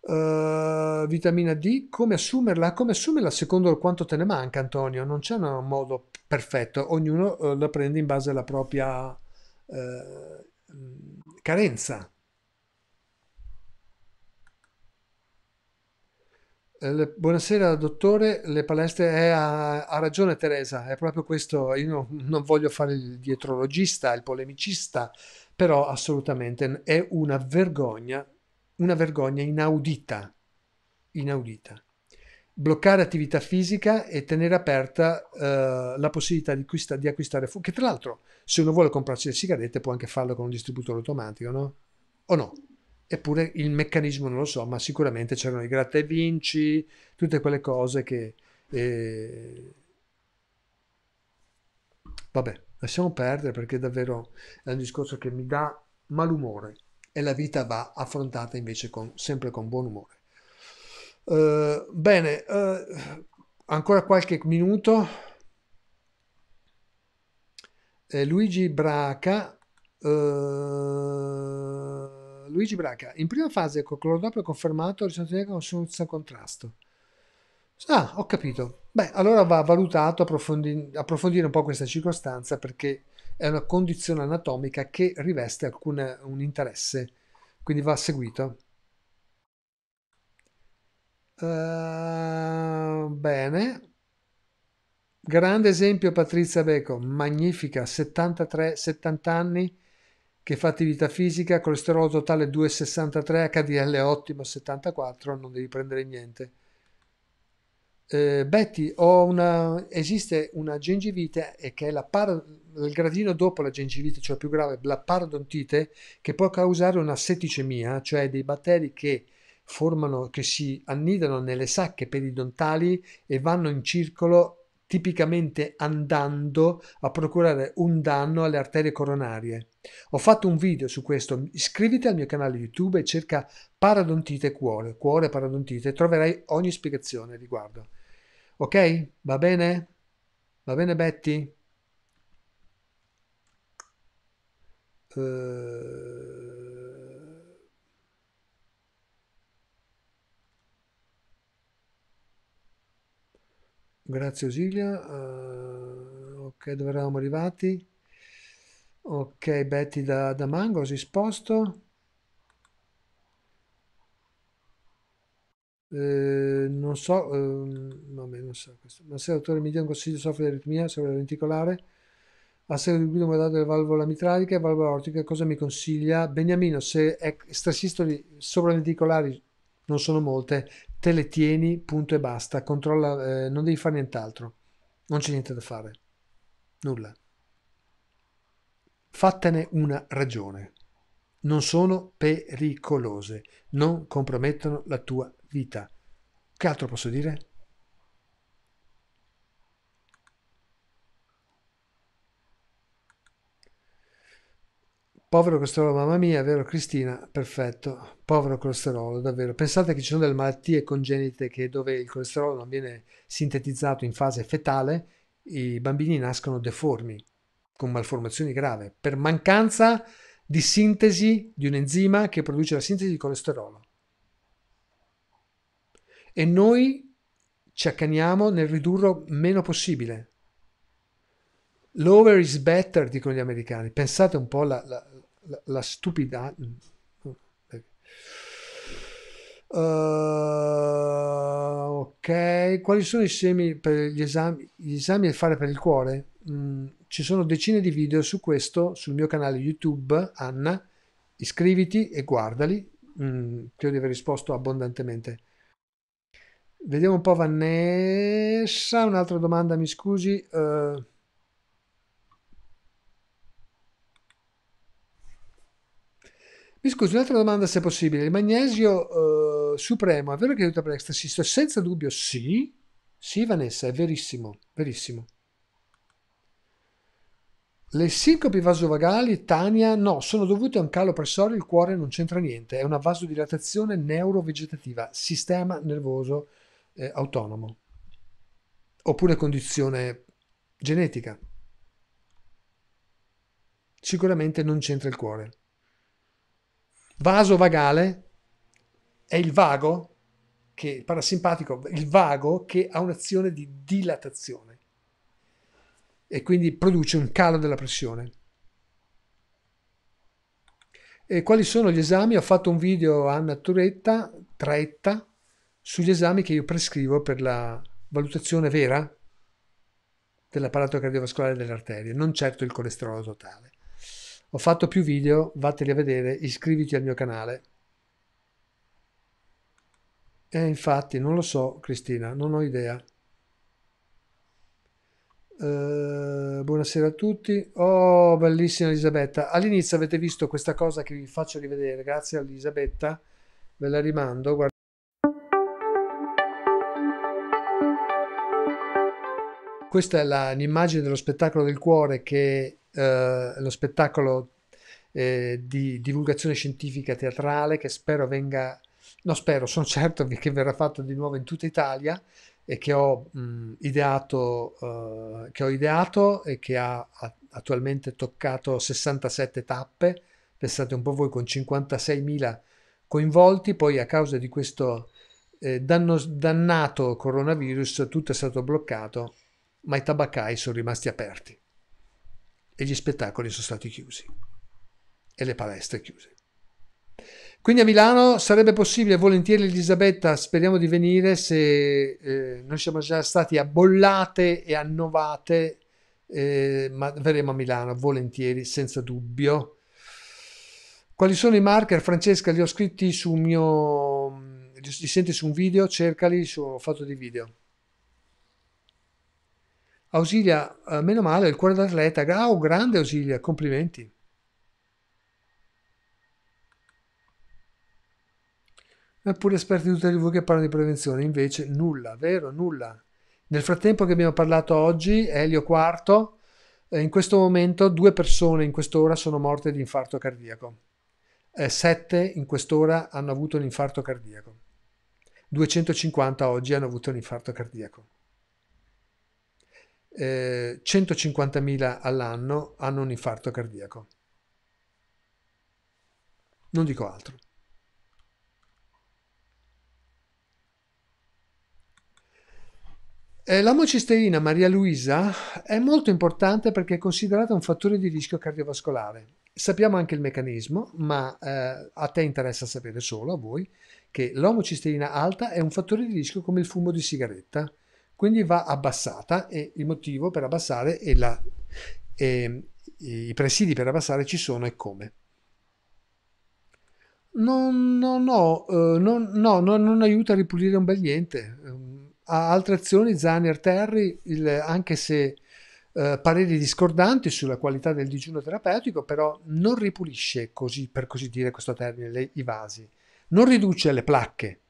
Uh, vitamina D, come assumerla? Come assumerla secondo quanto te ne manca, Antonio? Non c'è un modo perfetto, ognuno uh, la prende in base alla propria uh, carenza. buonasera dottore, le palestre ha, ragione Teresa, è proprio questo, io no, non voglio fare il dietrologista, il polemicista, però assolutamente è una vergogna una vergogna inaudita, inaudita. Bloccare attività fisica e tenere aperta eh, la possibilità di, acquista, di acquistare fumo, che tra l'altro se uno vuole comprarsi le sigarette può anche farlo con un distributore automatico, no? O no? Eppure il meccanismo non lo so, ma sicuramente c'erano i gratta e vinci, tutte quelle cose che... Eh... Vabbè, lasciamo perdere perché davvero è un discorso che mi dà malumore e la vita va affrontata invece con, sempre con buon umore. Uh, bene, uh, ancora qualche minuto. Eh, Luigi Braca. Uh, Luigi Braca, in prima fase col ecco, clorodoppio confermato risolutivo senza contrasto. Ah, ho capito. Beh, allora va valutato approfondi- approfondire un po' questa circostanza perché è una condizione anatomica che riveste alcun, un interesse, quindi va seguito. Uh, bene. Grande esempio Patrizia Beco, magnifica, 73, 70 anni, che fa attività fisica, colesterolo totale 2,63, HDL ottimo 74, non devi prendere niente. Eh, Betty, una, esiste una gengivite che è la par, il gradino dopo la gengivite, cioè più grave, la parodontite, che può causare una setticemia, cioè dei batteri che formano, che si annidano nelle sacche periodontali e vanno in circolo tipicamente andando a procurare un danno alle arterie coronarie. Ho fatto un video su questo, iscriviti al mio canale YouTube e cerca parodontite cuore, cuore parodontite, troverai ogni spiegazione riguardo. Ok? Va bene? Va bene Betty? Eh, grazie Osilia uh, ok dove eravamo arrivati ok Betty da, da Mango si sposto Eh, non so, ehm, vabbè, non so questo. Ma se l'autore mi dia un consiglio soffre di aritmia sopra sovraventicolare, ha seguito mandato le valvole mitralica e valvola ortica, cosa mi consiglia? Beniamino, se strasistoli sopravventricolari non sono molte, te le tieni, punto e basta, controlla, eh, non devi fare nient'altro, non c'è niente da fare, nulla. Fattene una ragione. Non sono pericolose, non compromettono la tua vita. Che altro posso dire? Povero colesterolo, mamma mia, vero Cristina? Perfetto, povero colesterolo, davvero. Pensate che ci sono delle malattie congenite che dove il colesterolo non viene sintetizzato in fase fetale, i bambini nascono deformi, con malformazioni grave, per mancanza di sintesi di un enzima che produce la sintesi di colesterolo. E noi ci accaniamo nel ridurlo meno possibile. Lower is better, dicono gli americani. Pensate un po' la, la, la, la Uh, ok, quali sono i semi per gli esami? Gli esami a fare per il cuore? Mm, ci sono decine di video su questo sul mio canale YouTube, Anna. Iscriviti e guardali. Mm, credo di aver risposto abbondantemente. Vediamo un po' Vanessa, un'altra domanda, mi scusi. Uh, Mi scusi, un'altra domanda se è possibile. Il magnesio eh, supremo è vero che aiuta per l'ecstasy? Senza dubbio sì. Sì, Vanessa, è verissimo, verissimo. Le sincopi vasovagali, Tania, no, sono dovute a un calo pressorio, il cuore non c'entra niente, è una vasodilatazione neurovegetativa, sistema nervoso eh, autonomo, oppure condizione genetica. Sicuramente non c'entra il cuore. Vaso vagale è il vago, che, il parasimpatico, il vago che ha un'azione di dilatazione e quindi produce un calo della pressione. E quali sono gli esami? Ho fatto un video a naturetta Turetta, Traetta, sugli esami che io prescrivo per la valutazione vera dell'apparato cardiovascolare delle arterie, non certo il colesterolo totale. Ho fatto più video, vatteli a vedere, iscriviti al mio canale. E infatti, non lo so Cristina, non ho idea. Uh, buonasera a tutti. Oh, bellissima Elisabetta. All'inizio avete visto questa cosa che vi faccio rivedere, grazie a Elisabetta. Ve la rimando. Guarda. Questa è l'immagine dello spettacolo del cuore che eh, lo spettacolo eh, di divulgazione scientifica teatrale che spero venga, no spero, sono certo (laughs) che verrà fatto di nuovo in tutta Italia e che ho, mh, ideato, eh, che ho ideato e che ha, ha attualmente toccato 67 tappe, pensate un po' voi, con 56.000 coinvolti, poi a causa di questo eh, danno, dannato coronavirus tutto è stato bloccato, ma i tabaccai sono rimasti aperti e gli spettacoli sono stati chiusi e le palestre chiuse. Quindi a Milano sarebbe possibile volentieri Elisabetta, speriamo di venire se eh, noi siamo già stati a Bollate e a Novate, eh, ma verremo a Milano volentieri, senza dubbio. Quali sono i marker? Francesca, li ho scritti su un mio... li senti su un video, cercali su ho fatto dei video. Ausilia, eh, meno male, il cuore d'atleta. Oh, grande Ausilia, complimenti. Eppure esperti tutti voi che parlano di prevenzione, invece nulla, vero? Nulla. Nel frattempo che abbiamo parlato oggi, Elio IV, eh, in questo momento due persone in quest'ora sono morte di infarto cardiaco. Eh, sette in quest'ora hanno avuto un infarto cardiaco. 250 oggi hanno avuto un infarto cardiaco eh, 150.000 all'anno hanno un infarto cardiaco. Non dico altro. Eh, l'amocisteina Maria Luisa è molto importante perché è considerata un fattore di rischio cardiovascolare. Sappiamo anche il meccanismo, ma eh, a te interessa sapere solo, a voi, che l'omocisteina alta è un fattore di rischio come il fumo di sigaretta, quindi va abbassata e il motivo per abbassare e, la, e ehm, i presidi per abbassare ci sono e come. Non, no, eh, no, non, no, non aiuta a ripulire un bel niente. Ehm, ha altre azioni Zanier Terry, il, anche se eh, pareri discordanti sulla qualità del digiuno terapeutico, però non ripulisce così, per così dire questo termine, le, i vasi, non riduce le placche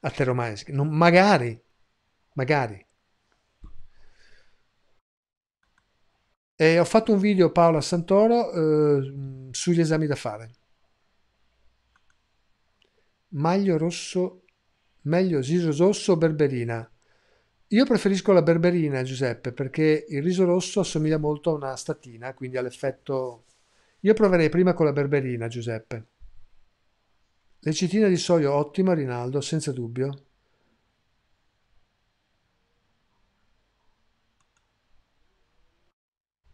ateromaiche, non, magari magari. E ho fatto un video Paola Santoro eh, sugli esami da fare. Maglio rosso, meglio riso rosso o berberina? Io preferisco la berberina, Giuseppe, perché il riso rosso assomiglia molto a una statina, quindi all'effetto... Io proverei prima con la berberina, Giuseppe. Lecitina di soio ottima, Rinaldo, senza dubbio.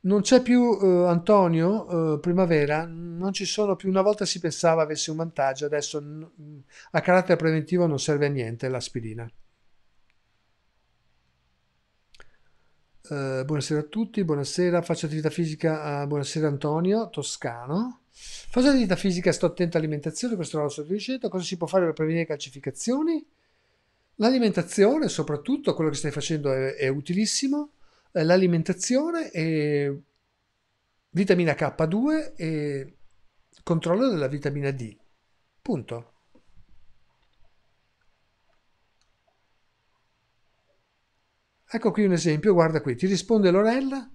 Non c'è più eh, Antonio eh, Primavera, non ci sono più, una volta si pensava avesse un vantaggio, adesso n- a carattere preventivo non serve a niente l'aspirina. Eh, buonasera a tutti, buonasera, faccio attività fisica, a... buonasera Antonio Toscano. Faccio attività fisica, sto attento all'alimentazione, questo è la nostra ricetta, cosa si può fare per prevenire calcificazioni? L'alimentazione soprattutto, quello che stai facendo è, è utilissimo eh, l'alimentazione e vitamina K2 e controllo della vitamina D. Punto. Ecco qui un esempio, guarda qui, ti risponde Lorella,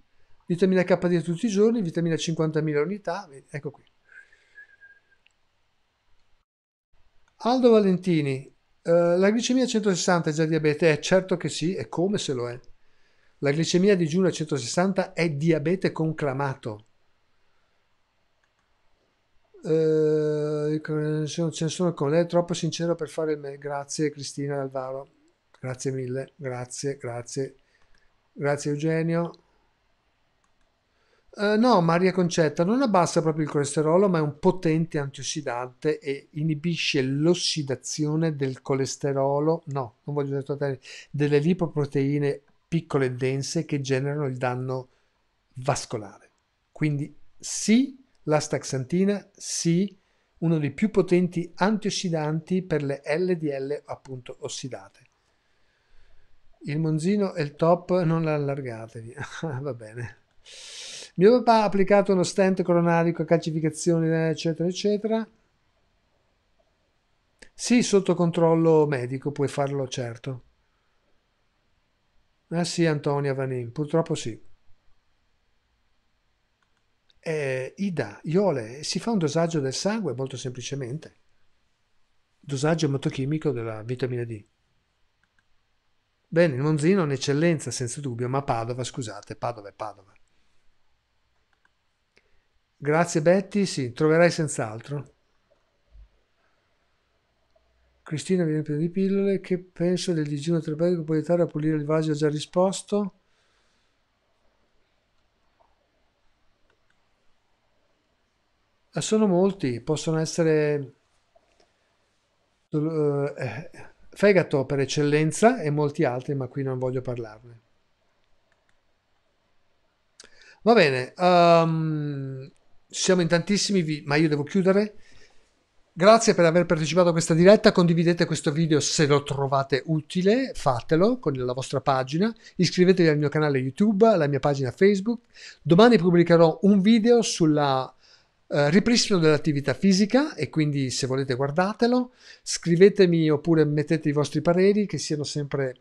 vitamina K KD tutti i giorni, vitamina 50.000 unità, ecco qui. Aldo Valentini, eh, la glicemia 160 è già diabete? Eh, certo che sì, è come se lo è. La glicemia a digiuno a 160 è diabete conclamato. Eh, ce ne sono con lei, è troppo sincero per fare il me. Grazie Cristina Alvaro. Grazie mille, grazie, grazie. Grazie Eugenio. Uh, no, Maria Concetta non abbassa proprio il colesterolo, ma è un potente antiossidante e inibisce l'ossidazione del colesterolo, no, non voglio dire delle lipoproteine piccole e dense che generano il danno vascolare. Quindi sì, l'astaxantina, sì, uno dei più potenti antiossidanti per le LDL appunto ossidate. Il monzino e il top non allargatevi, (laughs) va bene. Mio papà ha applicato uno stent coronarico a calcificazioni, eccetera, eccetera. Sì, sotto controllo medico puoi farlo, certo. Ah sì, Antonia Vanin, purtroppo sì. Eh, Ida, Iole, si fa un dosaggio del sangue molto semplicemente. Dosaggio motochimico della vitamina D. Bene, il Monzino è un'eccellenza senza dubbio, ma Padova, scusate, Padova è Padova. Grazie Betty, sì, troverai senz'altro. Cristina viene presa di pillole. Che penso del digiuno terapeutico? Può aiutare a pulire il vaso? Ha già risposto. Ah, sono molti, possono essere eh, eh, fegato per eccellenza e molti altri, ma qui non voglio parlarne. Va bene, um, siamo in tantissimi, ma io devo chiudere. Grazie per aver partecipato a questa diretta, condividete questo video se lo trovate utile, fatelo con la vostra pagina, iscrivetevi al mio canale YouTube, alla mia pagina Facebook. Domani pubblicherò un video sul eh, ripristino dell'attività fisica e quindi se volete guardatelo, scrivetemi oppure mettete i vostri pareri che siano sempre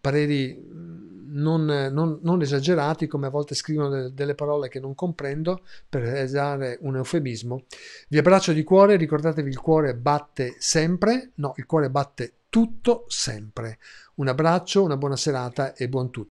pareri mm, non, non, non, esagerati, come a volte scrivono delle, delle parole che non comprendo, per usare un eufemismo. Vi abbraccio di cuore, ricordatevi il cuore batte sempre, no, il cuore batte tutto sempre. Un abbraccio, una buona serata e buon tutto.